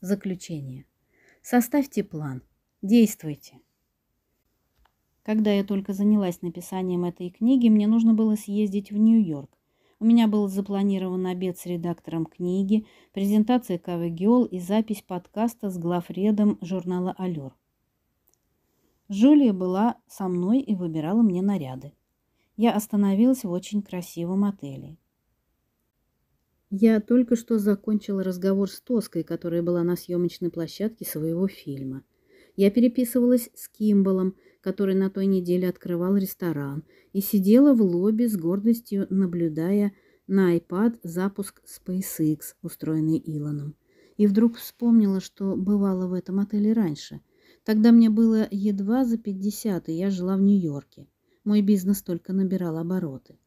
Заключение. Составьте план. Действуйте. Когда я только занялась написанием этой книги, мне нужно было съездить в Нью-Йорк. У меня был запланирован обед с редактором книги, презентация Кавы и запись подкаста с главредом журнала «Аллер». Жулия была со мной и выбирала мне наряды. Я остановилась в очень красивом отеле. Я только что закончила разговор с Тоской, которая была на съемочной площадке своего фильма. Я переписывалась с Кимболом, который на той неделе открывал ресторан, и сидела в лобби с гордостью, наблюдая на iPad запуск SpaceX, устроенный Илоном. И вдруг вспомнила, что бывала в этом отеле раньше. Тогда мне было едва за 50, и я жила в Нью-Йорке. Мой бизнес только набирал обороты.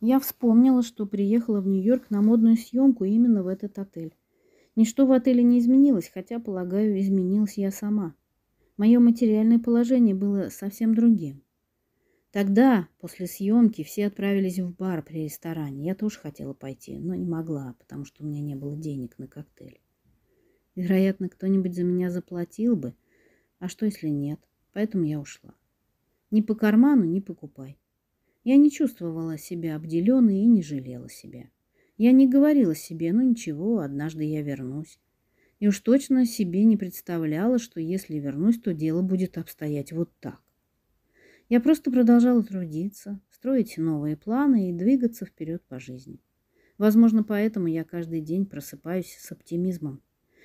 Я вспомнила, что приехала в Нью-Йорк на модную съемку именно в этот отель. Ничто в отеле не изменилось, хотя, полагаю, изменилась я сама. Мое материальное положение было совсем другим. Тогда, после съемки, все отправились в бар при ресторане. Я тоже хотела пойти, но не могла, потому что у меня не было денег на коктейль. Вероятно, кто-нибудь за меня заплатил бы, а что если нет? Поэтому я ушла. Ни по карману, ни покупай. Я не чувствовала себя обделенной и не жалела себя. Я не говорила себе, ну ничего, однажды я вернусь. И уж точно себе не представляла, что если вернусь, то дело будет обстоять вот так. Я просто продолжала трудиться, строить новые планы и двигаться вперед по жизни. Возможно, поэтому я каждый день просыпаюсь с оптимизмом.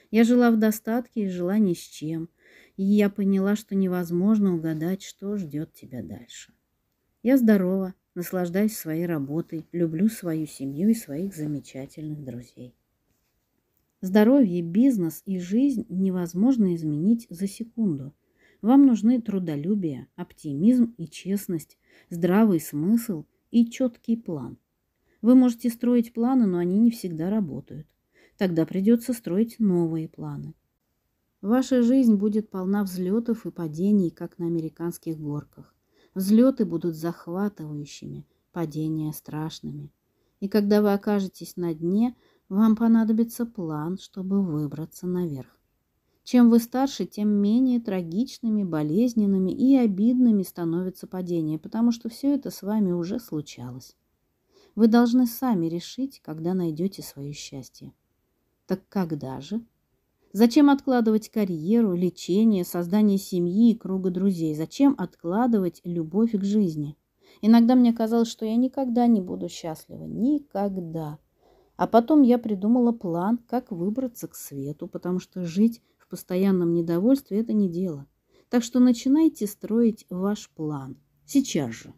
Я жила в достатке и жила ни с чем. И я поняла, что невозможно угадать, что ждет тебя дальше. Я здорова, наслаждаюсь своей работой, люблю свою семью и своих замечательных друзей. Здоровье, бизнес и жизнь невозможно изменить за секунду. Вам нужны трудолюбие, оптимизм и честность, здравый смысл и четкий план. Вы можете строить планы, но они не всегда работают. Тогда придется строить новые планы. Ваша жизнь будет полна взлетов и падений, как на американских горках. Взлеты будут захватывающими, падения страшными. И когда вы окажетесь на дне, вам понадобится план, чтобы выбраться наверх. Чем вы старше, тем менее трагичными, болезненными и обидными становятся падения, потому что все это с вами уже случалось. Вы должны сами решить, когда найдете свое счастье. Так когда же? Зачем откладывать карьеру, лечение, создание семьи и круга друзей? Зачем откладывать любовь к жизни? Иногда мне казалось, что я никогда не буду счастлива. Никогда. А потом я придумала план, как выбраться к свету, потому что жить в постоянном недовольстве – это не дело. Так что начинайте строить ваш план. Сейчас же.